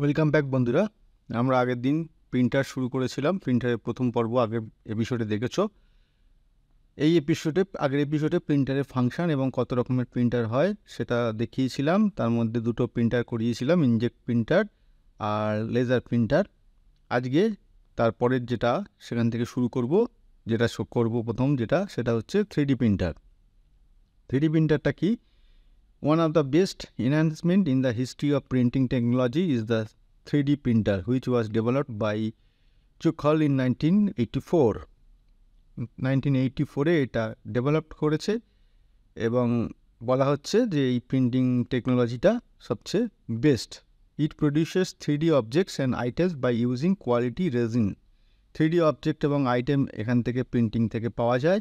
Welcome back বন্ধুরা আমরা আগের দিন প্রিন্টার শুরু করেছিলাম প্রিন্টারের প্রথম পর্ব আগের এপিসোডে দেখেছ এই এপিসোডে আগের এপিসোডে প্রিন্টারের ফাংশান এবং কত রকমের প্রিন্টার হয় সেটা দেখিয়েছিলাম তার মধ্যে দুটো প্রিন্টার করিয়েছিলাম ইনজেক্ট প্রিন্টার আর লেজার প্রিন্টার আজকে তারপরের যেটা সেখান থেকে শুরু করব যেটা করব প্রথম যেটা সেটা হচ্ছে থ্রিডি প্রিন্টার থ্রিডি প্রিন্টারটা কী One of the best enhancement in the history of printing technology is the 3D printer, which was developed by Chukhal in 1984. 1984 এ এটা ডেভেলপ করেছে এবং বলা হচ্ছে যে এই প্রিন্টিং টেকনোলজিটা সবচেয়ে best it produces three D objects and items by using quality resin three D object এবং আইটেম এখান থেকে প্রিন্টিং থেকে পাওয়া যায়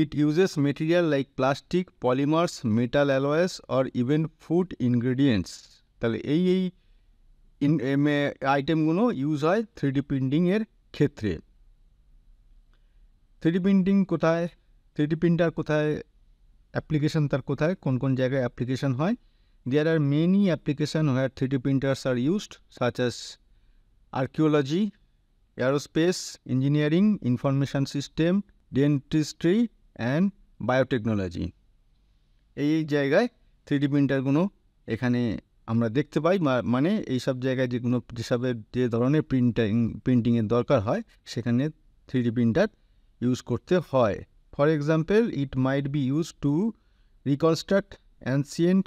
it uses material like plastic polymers metal alloys, আর even ফুড ingredients. তাহলে এই এই আইটেমগুলো ইউজ হয় থ্রি ডি প্রিন্টিংয়ের ক্ষেত্রে থ্রি ডি প্রিন্টিং কোথায় থ্রি ডি প্রিন্টার কোথায় অ্যাপ্লিকেশান তার কোথায় কোন কোন জায়গায় অ্যাপ্লিকেশান হয় there are many application where three D printers are used such as archaeology aerospace engineering information system dentistry and biotechnology এই জায়গায় থ্রি ডি প্রিন্টারগুলো এখানে আমরা দেখতে পাই মানে এই সব জায়গায় যে কোনো যেসবের যে ধরনের প্রিন্টিং প্রিন্টিংয়ের দরকার হয় সেখানে ডি প্রিন্টার ইউজ করতে হয় for example it might be use to reconstruct ancient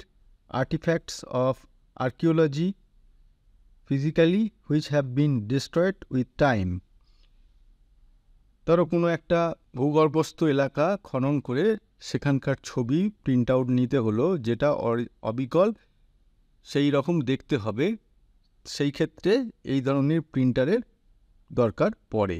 artefacts of archaeology physically which have been destroyed with time ধরো কোনো একটা ভূগর্ভস্থ এলাকা খনন করে সেখানকার ছবি প্রিন্ট আউট নিতে হলো যেটা অবিকল সেই রকম দেখতে হবে সেই ক্ষেত্রে এই ধরনের প্রিন্টারের দরকার পড়ে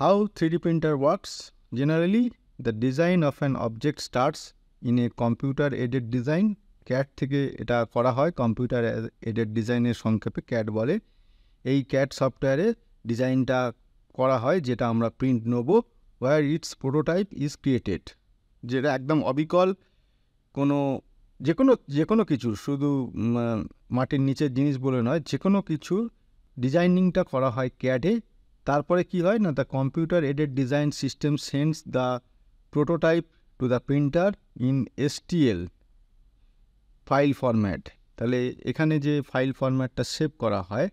how three D printer works generally the design of an object starts in a computer aided design CAD থেকে এটা করা হয় কম্পিউটার এডেড ডিজাইনের সংক্ষেপে ক্যাট বলে এই ক্যাট সফটওয়্যারে ডিজাইনটা করা হয় যেটা আমরা প্রিন্ট নেব where its prototype is created যেটা একদম অবিকল কোনো যে কোনো যে কোনো কিছু শুধু মাটির নিচের জিনিস বলে নয় যে কোনো কিছু ডিজাইনিংটা করা হয় ক্যাডে তারপরে কি হয় না the computer aided design system sends the prototype to the printer in STL file format তাহলে এখানে যে ফাইল ফরম্যাটটা সেভ করা হয়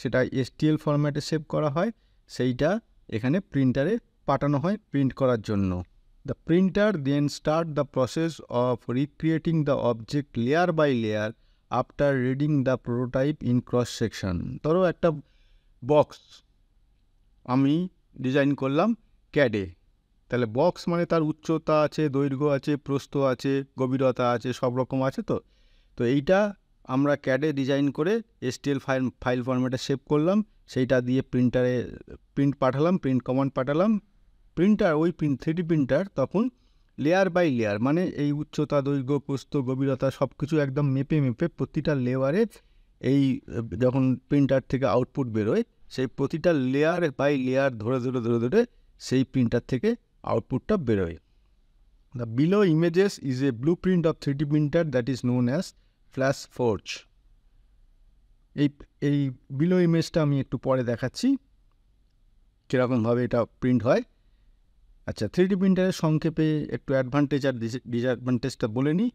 সেটা এসটিএল ফরম্যাটে সেভ করা হয় সেইটা এখানে প্রিন্টারে পাঠানো হয় প্রিন্ট করার জন্য the printer then start the process of recreating the object layer by layer after reading the prototype in cross section ধরো একটা বক্স আমি ডিজাইন করলাম ক্যাডে তাহলে বক্স মানে তার উচ্চতা আছে দৈর্ঘ্য আছে প্রস্থ আছে গভীরতা আছে সব রকম আছে তো তো এইটা আমরা ক্যাডে ডিজাইন করে এসটিএল ফাইল ফাইল ফর্ম্যাটে সেভ করলাম সেইটা দিয়ে প্রিন্টারে প্রিন্ট পাঠালাম প্রিন্ট কমান্ড পাঠালাম প্রিন্টার ওই প্রিন্ট থ্রিডি প্রিন্টার তখন লেয়ার বাই লেয়ার মানে এই উচ্চতা দৈর্ঘ্য প্রস্থ গভীরতা সব কিছু একদম মেপে মেপে প্রতিটা লেয়ারে এই যখন প্রিন্টার থেকে আউটপুট বেরোয় সেই প্রতিটা লেয়ার বাই লেয়ার ধরে ধরে ধরে ধরে সেই প্রিন্টার থেকে আউটপুটটা বেরোয় the below images is a blue print of three D printer that is known as FlashForge এই এই বিলো ইমেজটা আমি একটু পরে দেখাচ্ছি কীরকমভাবে এটা প্রিন্ট হয় আচ্ছা থ্রি ডি প্রিন্টারের সংক্ষেপে একটু অ্যাডভান্টেজ আর ডিসঅ্যাডভান্টেজটা বলে নিই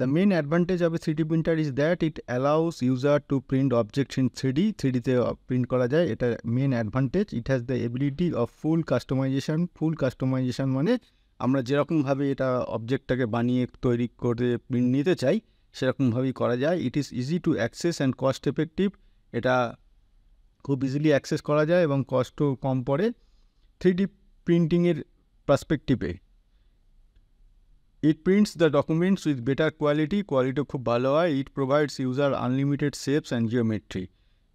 the main advantage of a three D printer is that it allows user to print object in three D three ডিতে প্রিন্ট করা যায় এটা main advantage it has the ability of full customisation full customisation মানে আমরা যেরকমভাবে এটা অবজেক্টটাকে বানিয়ে তৈরি করে প্রিন্ট নিতে চাই সেরকমভাবেই করা যায় it is easy to access and cost effective এটা খুব ইজিলি অ্যাক্সেস করা যায় এবং কস্টও কম পড়ে থ্রি ডি প্রিন্টিংয়ের পার্সপেক্টিভে it prints the documents with better quality কোয়ালিটিও খুব ভালো হয় it provides user unlimited shapes and geometry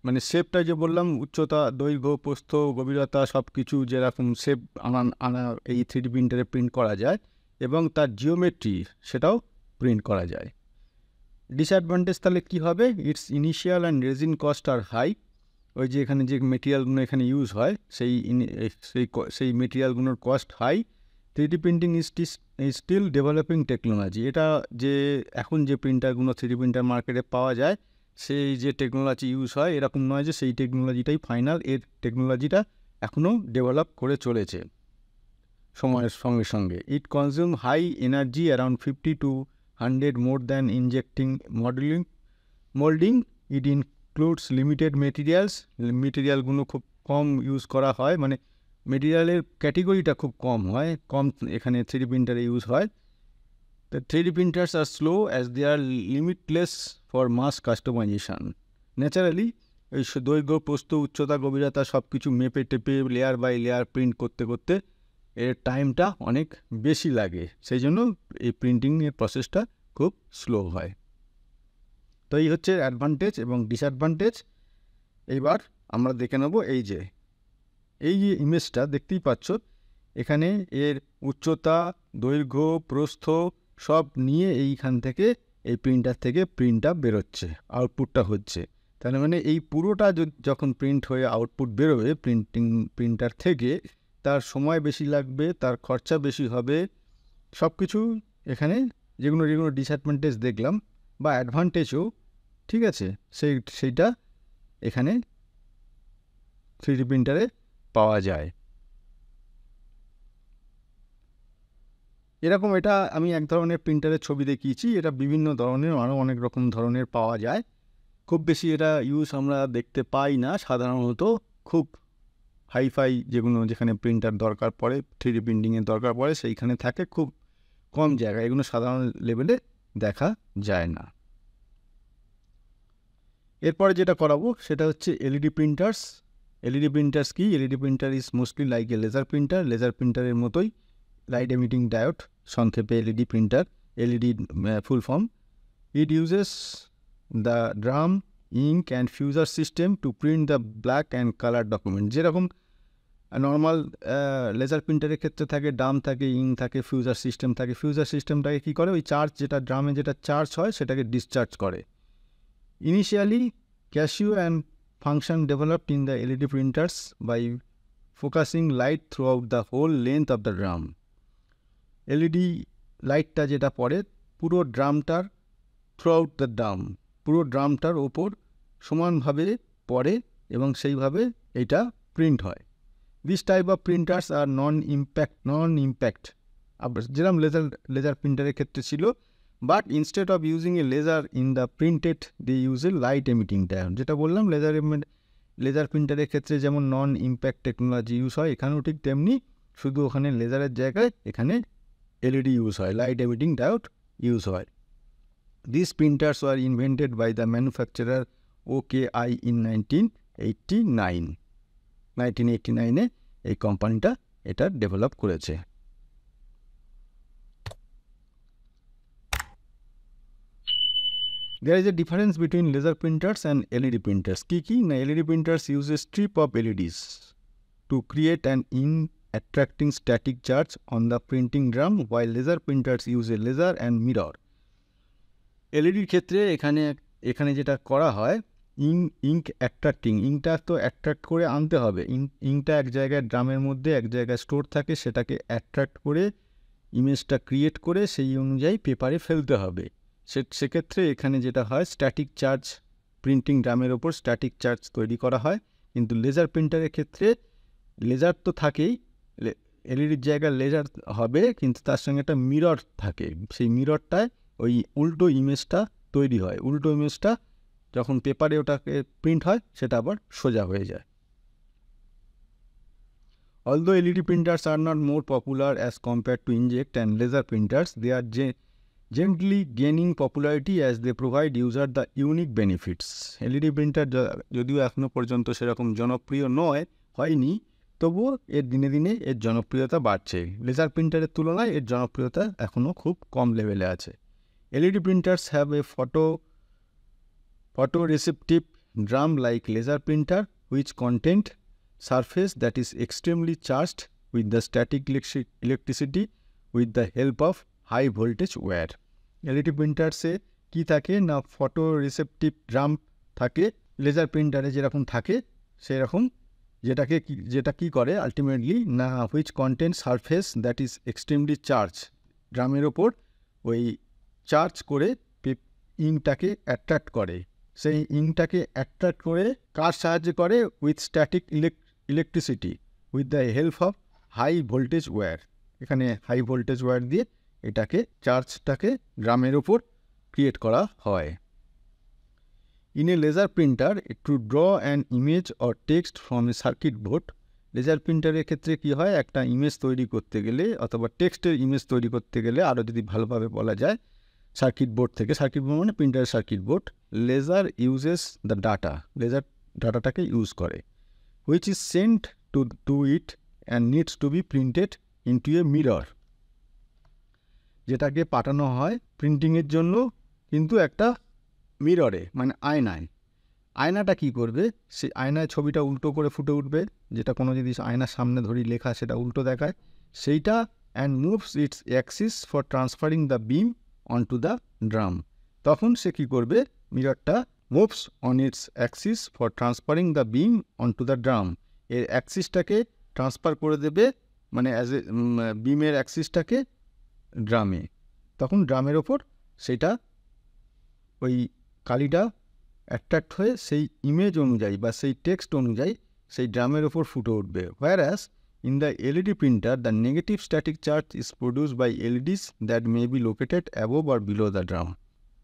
মানে শেপটা যে বললাম উচ্চতা দৈর্ঘ্য প্রস্থ গভীরতা সব কিছু যেরকম শেপ আনা আনা এই থ্রি ডি প্রিন্টারে প্রিন্ট করা যায় এবং তার জিওমেট্রি সেটাও প্রিন্ট করা যায় ডিসঅ্যাডভান্টেজ তাহলে কী হবে its initial and resin cost are high ওই যে এখানে যে মেটেরিয়ালগুলো এখানে ইউজ হয় সেই সেই সেই মেটেরিয়ালগুলোর cost high three D printing is still developing technology এটা যে এখন যে প্রিন্টারগুলো থ্রি ডি প্রিন্টার মার্কেটে পাওয়া যায় সেই যে টেকনোলজি ইউজ হয় এরকম নয় যে সেই টেকনোলজিটাই ফাইনাল এর টেকনোলজিটা এখনও ডেভেলপ করে চলেছে সময়ের সঙ্গে সঙ্গে it consume high energy around fifty to 100 more than injecting modeling molding it includes limited materials মেটেরিয়ালগুলো খুব কম ইউজ করা হয় মানে মেটেরিয়ালের ক্যাটেগরিটা খুব কম হয় কম এখানে থ্রি প্রিন্টারে ইউজ হয় the three printers are slow as they are limitless for mass customisation naturally এই দৈর্ঘ্য প্রস্থ উচ্চতা গভীরতা সব কিছু মেপে টেপে লেয়ার বাই লেয়ার প্রিন্ট করতে করতে এর টাইমটা অনেক বেশি লাগে সেই জন্য এই প্রিন্টিংয়ের প্রসেসটা খুব স্লো হয় তো এই হচ্ছে অ্যাডভান্টেজ এবং ডিসঅ্যাডভান্টেজ এইবার আমরা দেখে নেব এই যে এই যে ইমেজটা দেখতেই পাচ্ছ এখানে এর উচ্চতা দৈর্ঘ্য প্রস্থ সব নিয়ে এইখান থেকে এই প্রিন্টার থেকে প্রিন্টটা বেরোচ্ছে আউটপুটটা হচ্ছে তার মানে এই পুরোটা যখন প্রিন্ট হয়ে আউটপুট বেরোবে প্রিন্টিং প্রিন্টার থেকে তার সময় বেশি লাগবে তার খরচা বেশি হবে সব কিছু এখানে যেগুলো যেগুলো ডিসঅ্যাডভান্টেজ দেখলাম বা অ্যাডভান্টেজও ঠিক আছে সেই সেইটা এখানে থ্রিডি প্রিন্টারে পাওয়া যায় এরকম এটা আমি এক ধরনের প্রিন্টারের ছবি দেখিয়েছি এটা বিভিন্ন ধরনের আরও অনেক রকম ধরনের পাওয়া যায় খুব বেশি এটা ইউজ আমরা দেখতে পাই না সাধারণত খুব হাইফাই যেগুলো যেখানে প্রিন্টার দরকার পড়ে থ্রি ডি প্রিন্টিংয়ের দরকার পড়ে সেইখানে থাকে খুব কম জায়গা এগুলো সাধারণ লেভেলে দেখা যায় না এরপরে যেটা করাবো সেটা হচ্ছে এলইডি প্রিন্টার্স এলইডি প্রিন্টার্স কি LED printer is mostly like a laser printer laser প্রিন্টারের মতোই লাইট এমিটিং ডায়োড সংক্ষেপে LED printer LED full form it uses the drum ink and fuser system to print the black and colour document যেরকম normal laser প্রিন্টারের ক্ষেত্রে থাকে drum থাকে ইং থাকে ফিউজার সিস্টেম থাকে ফিউজার সিস্টেমটাকে কী করে ওই চার্জ যেটা ড্রামে যেটা চার্জ হয় সেটাকে ডিসচার্জ করে initially Casio and function developed in the LED printers by focusing light throughout the whole length of the drum LED লাইটটা যেটা পড়ে পুরো ড্রামটার থ্রু আউট দ্য ড্রাম পুরো ড্রামটার ওপর সমানভাবে পড়ে এবং সেইভাবে এটা প্রিন্ট হয় this type of printers are non impact non impact যেরকম লেজার লেজার প্রিন্টারের ক্ষেত্রে ছিল but instead of using a laser in the printed the use a light emitting diode যেটা বললাম লেজার লেজার প্রিন্টারের ক্ষেত্রে যেমন নন ইম্প্যাক্ট টেকনোলজি ইউজ হয় এখানেও ঠিক তেমনি শুধু ওখানে লেজারের জায়গায় এখানে এলইডি ইউজ e হয় লাইট এমিটিং ডায়োড ইউজ হয় this printers were invented by the manufacturer OKI in nineteen eighty nine nineteen eighty নাইনে এই কোম্পানিটা এটা ডেভেলপ করেছে there is a difference between laser printers and LED printers কী কী না LED printers use a strip of LEDs to create an in attracting static charge on the printing drum why laser printers use A laser and mirror এলইডির ক্ষেত্রে এখানে এখানে যেটা করা হয় ইং ইঙ্ক অ্যাট্রাক্টিং ইঙ্কটা তো অ্যাট্রাক্ট করে আনতে হবে ইঙ্কটা এক জায়গায় ড্রামের মধ্যে এক জায়গায় স্টোর থাকে সেটাকে অ্যাট্রাক্ট করে ইমেজটা ক্রিয়েট করে সেই অনুযায়ী পেপারে ফেলতে হবে সে সেক্ষেত্রে এখানে যেটা হয় স্ট্যাটিক চার্জ প্রিন্টিং ড্রামের ওপর স্ট্যাটিক চার্জ তৈরি করা হয় কিন্তু লেজার প্রিন্টারের ক্ষেত্রে লেজার তো থাকেই এলইডির জায়গায় লেজার হবে কিন্তু তার সঙ্গে একটা মিরর থাকে সেই মিররটায় ওই উল্টো ইমেজটা তৈরি হয় উল্টো ইমেজটা যখন পেপারে ওটাকে প্রিন্ট হয় সেটা আবার সোজা হয়ে যায় although LED printers are not more popular as compare to inkjet and laser printers they are জে gently gaining popularity as they provide user the unique benefits LED printer যদিও এখনও পর্যন্ত সেরকম জনপ্রিয় নয় হয়নি তবুও এর দিনে দিনে এর জনপ্রিয়তা বাড়ছে লেজার প্রিন্টারের তুলনায় এর জনপ্রিয়তা এখনও খুব কম লেভেলে আছে LED printers have a photo photoreceptive drum like laser printer which content surface that is extremely charged with the static electricity with the help of high voltage wire. LED printer LED প্রিন্টার্সে কি থাকে না photo receptive drum থাকে laser প্রিন্টারে যেরকম থাকে সেরকম যেটাকে যেটা কি করে আলটিমেটলি না which content surface that is extremely charge ড্রামের ওপর ওই চার্জ করে ইংটাকে অ্যাট্রাক্ট করে সেই ইংটাকে অ্যাট্রাক্ট করে কার সাহায্য করে with static electricity with the help of high voltage wire এখানে হাই ভোল্টেজ ওয়্যার দিয়ে এটাকে চার্জটাকে গ্রামের ওপর ক্রিয়েট করা হয় in a laser printer to draw an image or text from a circuit board laser প্রিন্টারের ক্ষেত্রে কি হয় একটা ইমেজ তৈরি করতে গেলে অথবা টেক্সটের ইমেজ তৈরি করতে গেলে আরও যদি ভালোভাবে বলা যায় সার্কিট বোর্ড থেকে সার্কিট বোর্ড মানে প্রিন্টারের circuit board laser uses the data laser ডাটাটাকে ইউজ করে which is sent to to it and needs to be printed to a mirror যেটাকে পাঠানো হয় প্রিন্টিংয়ের জন্য কিন্তু একটা মিররে মানে আয়নায় আয়নাটা কি করবে সে আয়নায় ছবিটা উল্টো করে ফুটে উঠবে যেটা কোনো যদি আয়নার সামনে ধরি লেখা সেটা উল্টো দেখায় সেইটা and moves its axis for transferring the beam onto the drum তখন সে কী করবে মিররটা moves on its axis for transferring the beam onto the drum এর অ্যাক্সিসটাকে ট্রান্সফার করে দেবে মানে অ্যাজ এ বিমের অ্যাক্সিসটাকে ড্রামে তখন ড্রামের ওপর সেটা ওই কালিটা অ্যাট্রাক্ট হয়ে সেই ইমেজ অনুযায়ী বা সেই টেক্সট অনুযায়ী সেই ড্রামের ওপর ফুটে উঠবে where as In the LED printer, the negative static charge is produced by LEDs that may be located above or below the drum.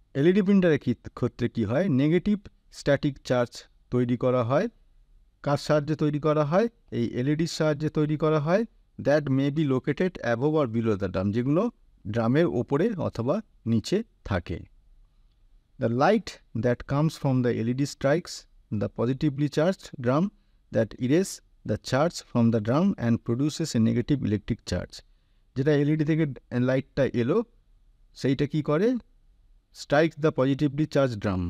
E LED প্রিন্টারের ক্ষেত্রে কি হয় নেগেটিভ স্ট্যাটিক চার্জ তৈরি করা হয় কার সাহায্যে তৈরি করা হয় এই এলইডির e সাহায্যে তৈরি করা হয় that may be located above or below the drum যেগুলো ড্রামের ওপরে অথবা নিচে থাকে the light that comes from the LED strikes the positively charged drum that erase the charge from the ground and produces a negative electric charge যেটা LED e থেকে লাইটটা এলো সেইটা কি করে strike the positively charge drum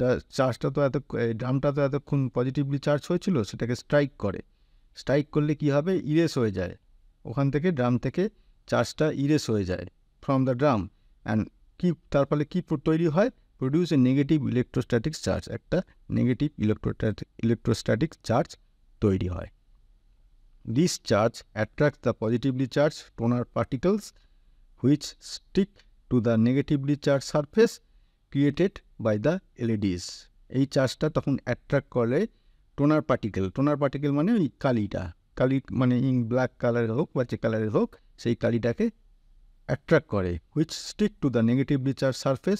দ্য চার্জটা তো এত ড্রামটা তো এতক্ষণ পজিটিভলি চার্জ হয়েছিল সেটাকে স্ট্রাইক করে স্ট্রাইক করলে কি হবে ইরেস হয়ে যায় ওখান থেকে ড্রাম থেকে চার্জটা ইরেস হয়ে যায় ফ্রম দ্য ড্রাম অ্যান্ড কি তার ফলে কী তৈরি হয় produce a negative electrostatic charge একটা নেগেটিভ ইলেকট্রোস্ট্যাটিক ইলেকট্রোস্ট্যাটিক চার্জ তৈরি হয় this charge attract the positively charge toner particles which stick to the negatively charge surface created by the LEDs এই চার্জটা তখন অ্যাট্রাক্ট করে টোনার পার্টিকেল টোনার পার্টিকেল মানে ওই কালিটা কালি মানে ইন ব্ল্যাক কালারের হোক বা যে কালারের হোক সেই কালিটাকে অ্যাট্রাক্ট করে which stick to the negatively charge surface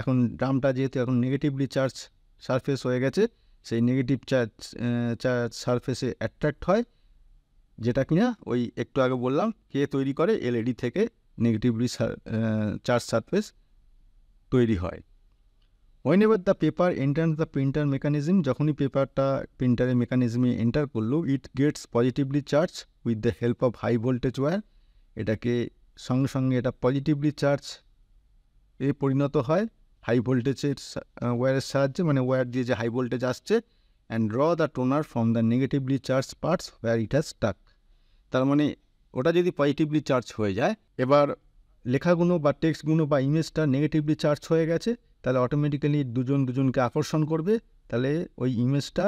এখন ড্রামটা যেহেতু এখন নেগেটিভলি চার্জ সারফেস হয়ে গেছে সেই নেগেটিভ চার্জ চার্জ সারফেসে অ্যাট্রাক্ট হয় যেটা কিনা ওই একটু আগে বললাম কে তৈরি করে এলইডি থেকে নেগেটিভলি চার্জ সারফেস তৈরি হয় whenever the paper enter the printer mechanism যখনই পেপারটা প্রিন্টারের মেকানিজমে এন্টার করলো it gets positively charge with the help of high voltage wire এটাকে সঙ্গে সঙ্গে এটা পজিটিভলি চার্জ এ পরিণত হয় হাই ভোল্টেজের ওয়্যারের সাহায্যে মানে ওয়্যার দিয়ে যে হাই ভোল্টেজ আসছে and draw the toner from the negatively charge parts where it has tack তার মানে ওটা যদি পজিটিভলি চার্জ হয়ে যায় এবার লেখাগুলো বা টেক্সটগুলো বা ইমেজটা নেগেটিভলি চার্জ হয়ে গেছে তাহলে অটোমেটিক্যালি দুজন দুজনকে আকর্ষণ করবে তাহলে ওই ইমেজটা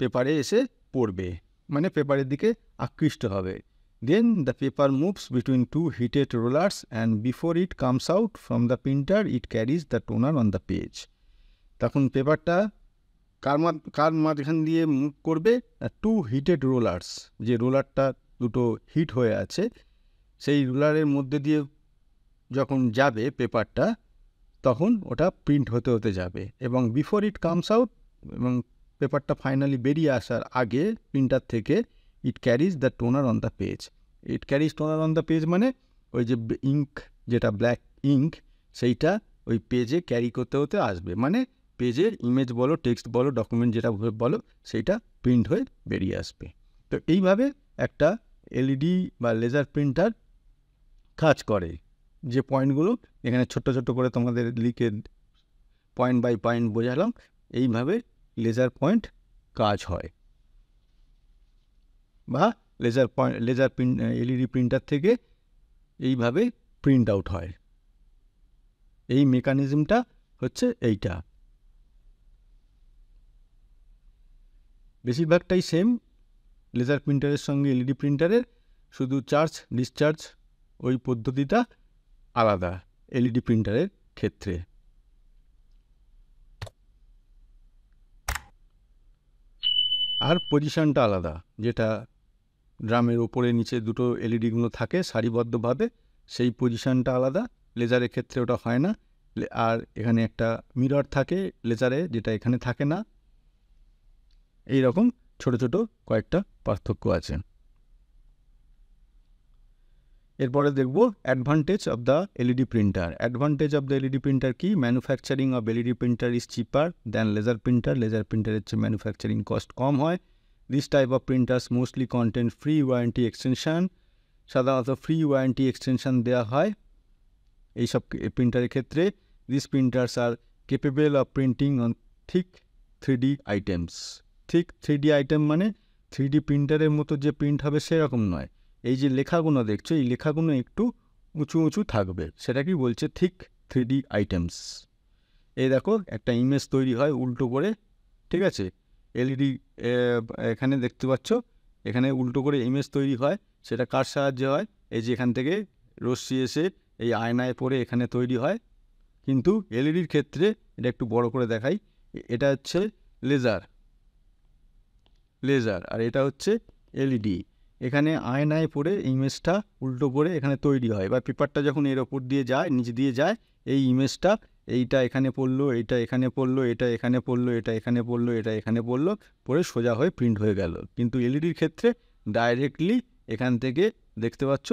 পেপারে এসে পড়বে মানে পেপারের দিকে আকৃষ্ট হবে Then the paper moves between two heated rollers and before it comes out from the printer, it carries the toner on the page. তখন পেপারটা কার কার মাঝখান দিয়ে মুভ করবে টু হিটেড রোলার্স যে রোলারটা দুটো হিট হয়ে আছে সেই রোলারের মধ্যে দিয়ে যখন যাবে পেপারটা তখন ওটা প্রিন্ট হতে হতে যাবে এবং বিফোর ইট কামস আউট এবং পেপারটা ফাইনালি বেরিয়ে আসার আগে প্রিন্টার থেকে it carries the toner on the page it carries toner on the page মানে ওই যে ইঙ্ক যেটা ব্ল্যাক ইঙ্ক সেইটা ওই পেজে ক্যারি করতে হতে আসবে মানে পেজের ইমেজ বলো টেক্সট বলো ডকুমেন্ট যেটা বলো সেইটা প্রিন্ট হয়ে বেরিয়ে আসবে তো এইভাবে একটা এলইডি e বা লেজার প্রিন্টার কাজ করে যে পয়েন্টগুলো এখানে ছোট্ট ছোট্ট করে তোমাদের লিখে পয়েন্ট বাই পয়েন্ট বোঝালাম এইভাবে লেজার পয়েন্ট কাজ হয় বা laser point laser print LED printer থেকে এইভাবে প্রিন্ট আউট হয় এই মেকানিজমটা হচ্ছে এইটা বেশিরভাগটাই সেম লেজার প্রিন্টারের সঙ্গে এলইডি প্রিন্টারের শুধু চার্জ ডিসচার্জ ওই পদ্ধতিটা আলাদা এলইডি প্রিন্টারের ক্ষেত্রে আর পজিশানটা আলাদা যেটা ড্রামের ওপরে নিচে দুটো এলইডিগুলো থাকে সারিবদ্ধভাবে সেই পজিশানটা আলাদা লেজারের ক্ষেত্রে ওটা হয় না আর এখানে একটা মিরর থাকে লেজারে যেটা এখানে থাকে না এই রকম ছোট ছোট কয়েকটা পার্থক্য আছে এরপরে দেখব advantage of the LED printer advantage of the LED printer কি manufacturing of LED printer is cheaper than laser printer laser প্রিন্টারের চেয়ে ম্যানুফ্যাকচারিং কস্ট কম হয় this type of printers mostly content free warranty extension সাধারণত free warranty extension দেওয়া হয় এইসব প্রিন্টারের ক্ষেত্রে this printers are capable of printing on thick three D items thick three D item মানে থ্রি ডি প্রিন্টারের মতো যে প্রিন্ট হবে সেরকম নয় এই যে লেখাগুলো দেখছো এই লেখাগুলো একটু উঁচু উঁচু থাকবে সেটা কি বলছে ঠিক থ্রি আইটেমস এই দেখো একটা ইমেজ তৈরি হয় উল্টো করে ঠিক আছে e এলইডি এখানে দেখতে পাচ্ছ এখানে উল্টো করে ইমেজ তৈরি হয় সেটা কার সাহায্যে হয় এই যে এখান থেকে রশ্মি এসে এই আয়নায় পরে এখানে তৈরি হয় কিন্তু এলইডির e ক্ষেত্রে এটা একটু বড় করে দেখাই এটা হচ্ছে লেজার লেজার আর এটা হচ্ছে এলইডি এখানে আয়নায় পড়ে ইমেজটা উল্টো করে এখানে তৈরি হয় বা পেপারটা যখন এর ওপর দিয়ে যায় নিচে দিয়ে যায় এই ইমেজটা এইটা এখানে পড়লো এটা এখানে পড়লো এটা এখানে পড়লো এটা এখানে পড়লো এটা এখানে পড়লো পরে সোজা হয়ে প্রিন্ট হয়ে গেল কিন্তু এলইডির ক্ষেত্রে ডাইরেক্টলি এখান থেকে দেখতে পাচ্ছ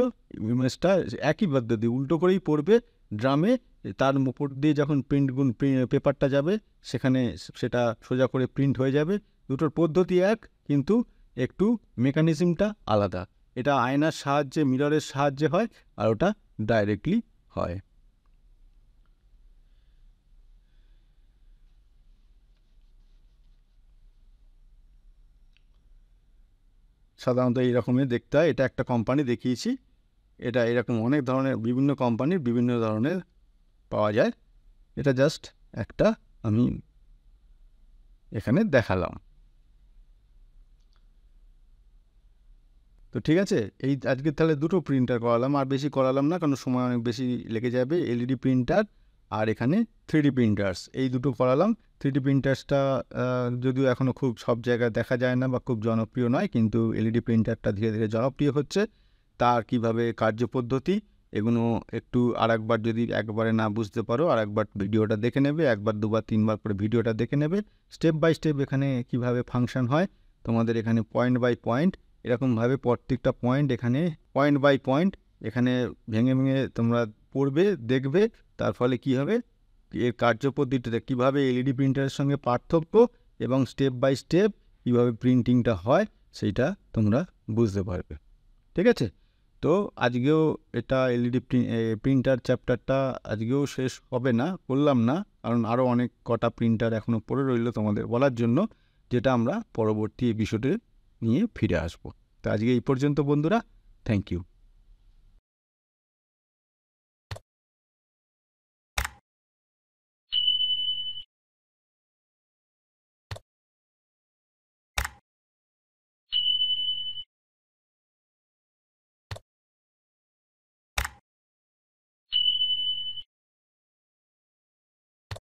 ইমেজটা একই পদ্ধতি উল্টো করেই পড়বে ড্রামে তার উপর দিয়ে যখন প্রিন্ট প্রিন্টগুন পেপারটা যাবে সেখানে সেটা সোজা করে প্রিন্ট হয়ে যাবে দুটোর পদ্ধতি এক কিন্তু একটু মেকানিজমটা আলাদা এটা আয়নার সাহায্যে মিররের সাহায্যে হয় আর ওটা ডাইরেক্টলি হয় সাধারণত এইরকমই দেখতে হয় এটা একটা কোম্পানি দেখিয়েছি এটা এরকম অনেক ধরনের বিভিন্ন কোম্পানির বিভিন্ন ধরনের পাওয়া যায় এটা জাস্ট একটা আমি এখানে দেখালাম তো ঠিক আছে এই আজকে তাহলে দুটো প্রিন্টার করালাম আর বেশি করালাম না কারণ সময় অনেক বেশি লেগে যাবে এলইডি প্রিন্টার e আর এখানে থ্রিডি প্রিন্টার্স এই দুটো করালাম থ্রিডি প্রিন্টার্সটা যদিও এখনও খুব সব জায়গায় দেখা যায় না বা খুব জনপ্রিয় নয় কিন্তু এলইডি প্রিন্টারটা e ধীরে ধীরে জনপ্রিয় হচ্ছে তার কিভাবে কার্যপদ্ধতি এগুলো একটু আর একবার যদি একবারে না বুঝতে পারো আর একবার ভিডিওটা দেখে নেবে একবার দুবার তিনবার করে ভিডিওটা দেখে নেবে স্টেপ বাই স্টেপ এখানে কিভাবে ফাংশন হয় তোমাদের এখানে পয়েন্ট বাই পয়েন্ট এরকমভাবে প্রত্যেকটা পয়েন্ট এখানে পয়েন্ট বাই পয়েন্ট এখানে ভেঙে ভেঙে তোমরা পড়বে দেখবে তার ফলে কি হবে এর কার্যপদ্ধতিটা কীভাবে এলইডি প্রিন্টারের সঙ্গে পার্থক্য এবং স্টেপ বাই স্টেপ কীভাবে প্রিন্টিংটা হয় সেইটা তোমরা বুঝতে পারবে ঠিক আছে তো আজকেও এটা এলইডি প্রিন্টার চ্যাপ্টারটা আজকেও শেষ হবে না করলাম না কারণ আরও অনেক কটা প্রিন্টার এখনও পড়ে রইল তোমাদের বলার জন্য যেটা আমরা পরবর্তী বিষয়টির নিয়ে ফিরে আসব তো আজকে এই পর্যন্ত বন্ধুরা থ্যাংক ইউ